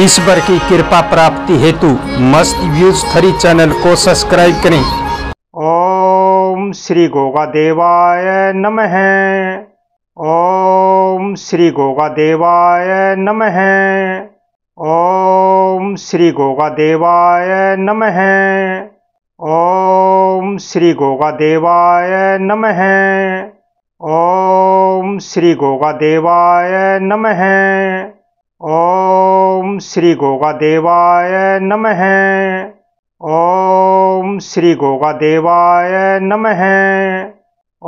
ईश्वर की कृपा प्राप्ति हेतु मस्त व्यूज थ्री चैनल को सब्सक्राइब करें ओम श्री गोगा देवाय नमः ओम श्री गोगा देवाय नमः ओम श्री गोगा देवाय नमः ओम श्री गोगा देवाय नमः ओम श्री गोगा देवाय नमः ओम श्री गोगा देवाय नमः ओम श्री गोगा देवाय नमः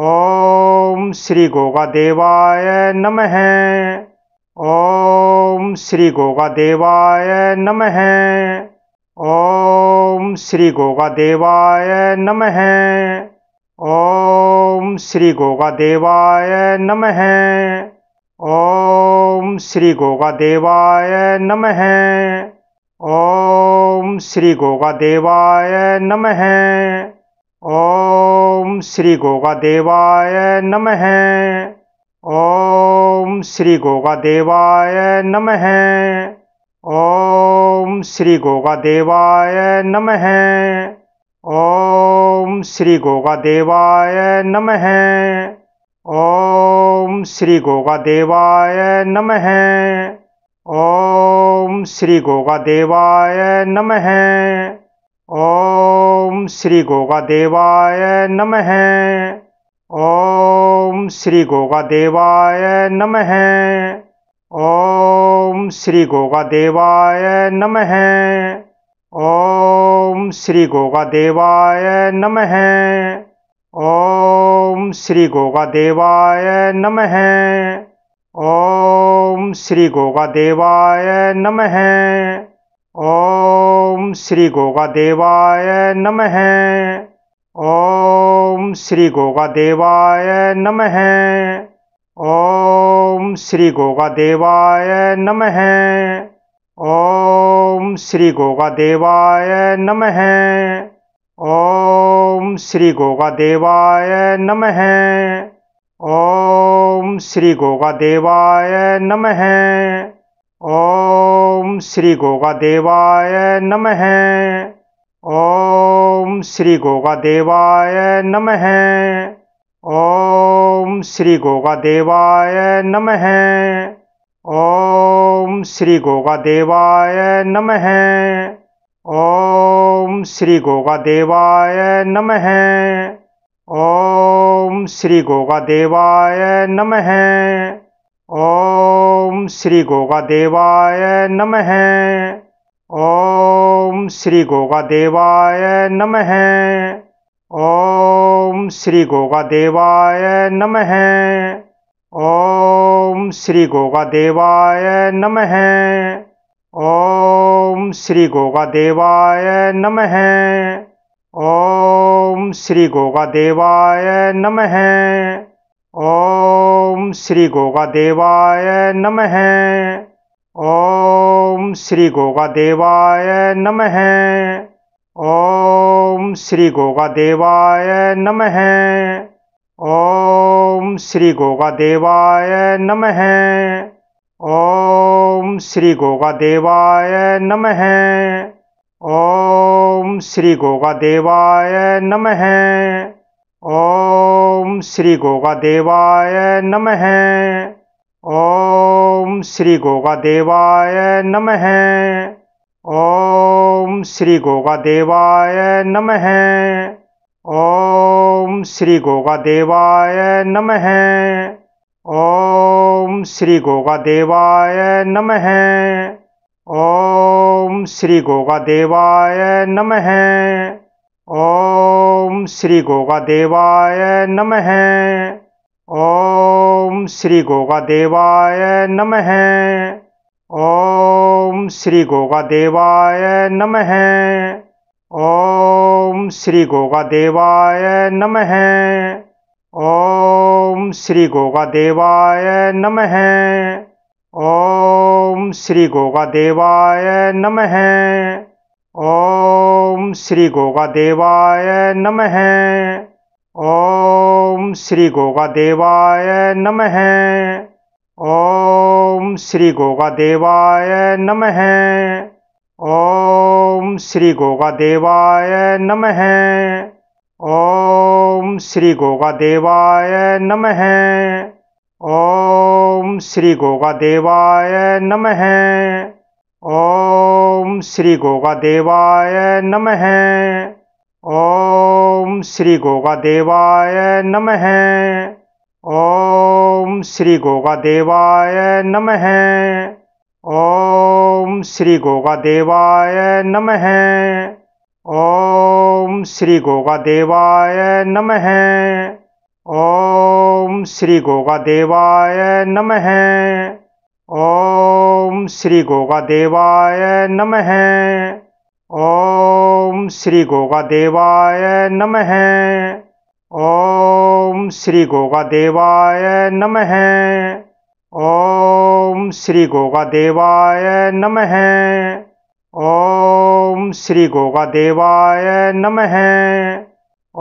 ओम श्री गोगा देवाय नमः ओम श्री गोगा देवाय नमः ओम श्री गोगा देवाय नमः ओम श्री गोगा देवाय नमः ओम श्री गोगा देवाय नमः ओम श्री गोगा देवाय नमः ओम श्री गोगा देवाय नमः ओम श्री गोगा देवाय नमः ओम श्री गोगा देवाय नमः ओम श्री गोगा देवाय नमः ओम ओम श्री गोगा देवाय नमः ओम श्री गोगा देवाय नमः ओम श्री गोगा देवाय नमः ओम श्री गोगा देवाय नमः ओम श्री गोगा देवाय नमः ओम श्री गोगा देवाय नमः ओम श्री गोगा देवाय नमः ओम श्री गोगा देवाय नमः ओम श्री गोगा देवाय नमः ओम श्री गोगा देवाय नमः ओम श्री गोगा देवाय नमः ओम श्री गोगा देवाय नमः ओम श्री गोगा देवाय नमः ओम श्री गोगा देवाय नमः ओम श्री गोगा देवाय नमः ओम श्री गोगा देवाय नमः ओम श्री गोगा देवाय नमः ओम श्री गोगा देवाय नमः ओम ओम श्री गोगा देवाय नमः ओम श्री गोगा देवाय नमः ओम श्री गोगा देवाय नमः ओम श्री गोगा देवाय नमः ओम श्री गोगा देवाय नमः ओम श्री गोगा देवाय नमः ओम ओम श्री गोगा देवाय नमः ओम श्री गोगा देवाय नमः ओम श्री गोगा देवाय नमः ओम श्री गोगा देवाय नमः ओम श्री गोगा देवाय नमः ओम श्री गोगा देवाय नमः ओम ओम श्री गोगा देवाय नमः ओम श्री गोगा देवाय नमः ओम श्री गोगा देवाय नमः ओम श्री गोगा देवाय नमः ओम श्री गोगा देवाय नमः ओम श्री गोगा देवाय नमः ओम ओम श्री गोगा देवाय नमः ओम श्री गोगा देवाय नमः ओम श्री गोगा देवाय नमः ओम श्री गोगा देवाय नमः ओम श्री गोगा देवाय नमः ओम श्री गोगा देवाय नमः ओम ओम श्री गोगा देवाय नमः ओम श्री गोगा देवाय नमः ओम श्री गोगा देवाय नमः ओम श्री गोगा देवाय नमः ओम श्री गोगा देवाय नमः ओम श्री गोगा देवाय नमः ओम श्री गोगा देवाय नमः ओम श्री गोगा देवाय नमः ओम श्री गोगा देवाय नमः ओम श्री गोगा देवाय नमः ओम श्री गोगा देवाय नमः ओम श्री गोगा देवाय नमः ओम श्री गोगा देवाय नमः ओम श्री गोगा देवाय नमः ओम श्री गोगा देवाय नमः ओम श्री गोगा देवाय नमः ओम श्री गोगा देवाय नमः ओम श्री गोगा देवाय नमः ओम श्री गोगा देवाय नमः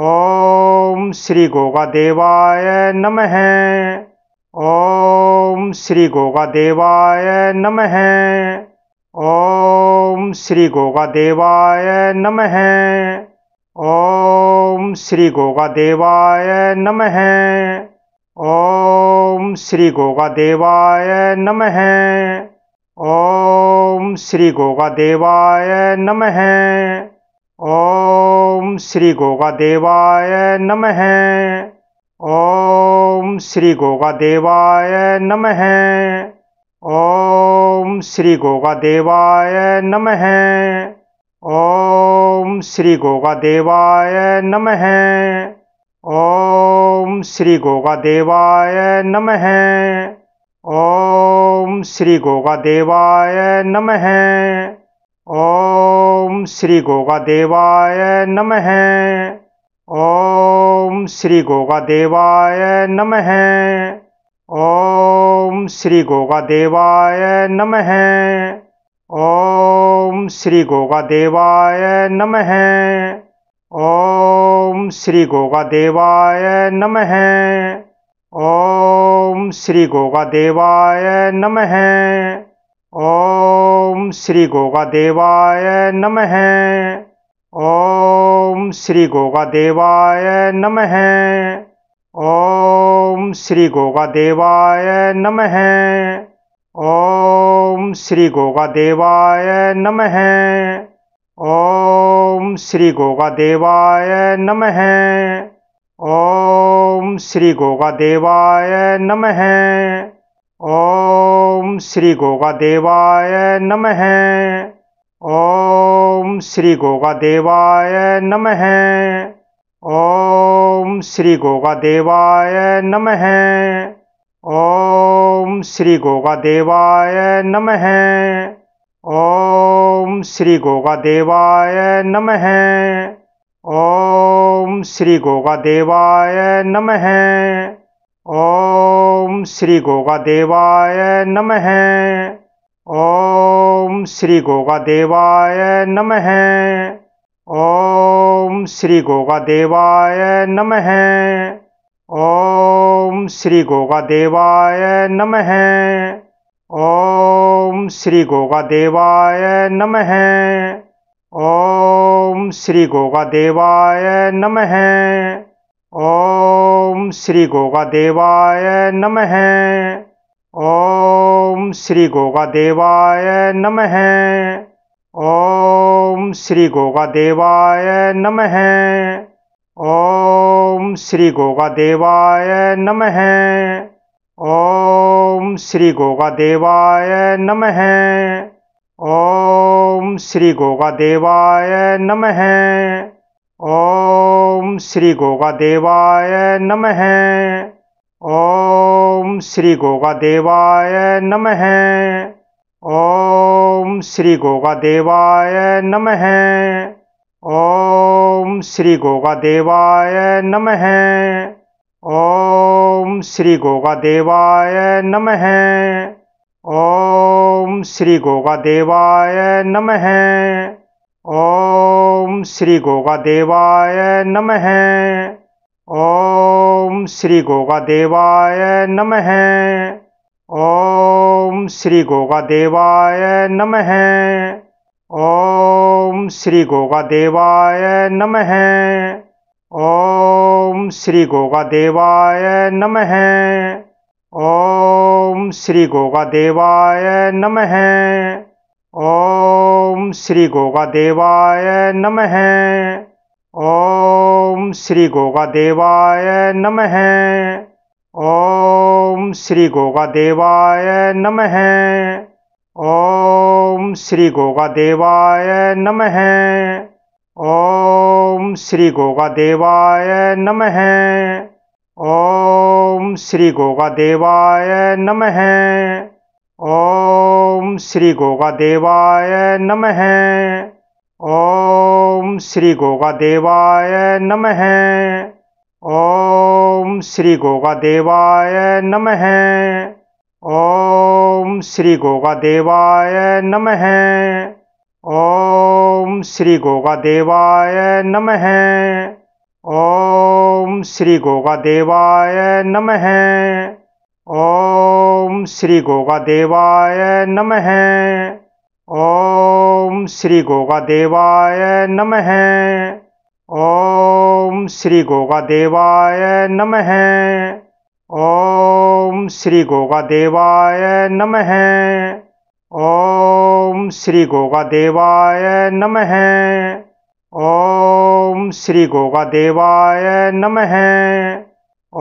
ओम श्री गोगा देवाय नमः ओम श्री गोगा देवाय नमः ओम श्री गोगा देवाय नमः ओम श्री गोगा देवाय नमः ओम श्री गोगा देवाय नमः ओम श्री गोगा देवाय नमः ओम श्री गोगा देवाय नमः ओम श्री गोगा देवाय नमः ओम श्री गोगा देवाय नमः ओम श्री गोगा देवाय नमः ओम श्री गोगा देवाय नमः ओम श्री गोगा देवाय नमः ओम श्री गोगा देवाय नमः ओम श्री गोगा देवाय नमः ओम श्री गोगा देवाय नमः ओम श्री गोगा देवाय नमः ओम श्री गोगा देवाय नमः ओम श्री गोगा देवाय नमः ओम श्री गोगा देवाय नमः ओम श्री गोगा देवाय नमः ओम श्री गोगा देवाय नमः ओम श्री गोगा देवाय नमः ओम श्री गोगा देवाय नमः ओम श्री गोगा देवाय नमः ओम श्री गोगा देवाय नमः ओम श्री गोगा देवाय नमः ओम श्री गोगा देवाय नमः ओम श्री गोगा देवाय नमः ओम श्री गोगा देवाय नमः ओम ओम श्री गोगा देवाय नमः ओम श्री गोगा देवाय नमः ओम श्री गोगा देवाय नमः ओम श्री गोगा देवाय नमः ओम श्री गोगा देवाय नमः ओम श्री गोगा देवाय नमः श्री गोगा देवाय नमः ओम श्री गोगा देवाय नमः ओम श्री गोगा देवाय नमः ओम श्री गोगा देवाय नमः ओम श्री गोगा देवाय नमः ओम श्री गोगा देवाय नमः ओम श्री गोगा देवाय नमः ओम श्री गोगा देवाय नमः ओम श्री गोगा देवाय नमः ओम श्री गोगा देवाय नमः ओम श्री गोगा देवाय नमः ओम श्री गोगा देवाय नमः ओम ओम श्री गोगा देवाय नमः ओम श्री गोगा देवाय नमः ओम श्री गोगा देवाय नमः ओम श्री गोगा देवाय नमः ओम श्री गोगा देवाय नमः ओम श्री गोगा देवाय नमः ओम ओम श्री गोगा देवाय नमः ओम श्री गोगा देवाय नमः ओम श्री गोगा देवाय नमः ओम श्री गोगा देवाय नमः ओम श्री गोगा देवाय नमः ओम श्री गोगा देवाय नमः ओम श्री गोगा देवाय नमः ओम श्री गोगा देवाय नमः ओम श्री गोगा देवाय नमः ओम श्री गोगा देवाय नमः ओम श्री गोगा देवाय नमः ओम श्री गोगा देवाय नमः ओम श्री गोगा देवाय नमः ओम श्री गोगा देवाय नमः ओम श्री गोगा देवाय नमः ओम श्री गोगा देवाय नमः ओम श्री गोगा देवाय नमः ओम श्री गोगा देवाय नमः ओम श्री गोगा देवाय नमः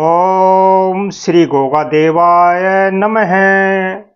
ओम श्री गोगा देवाय नमः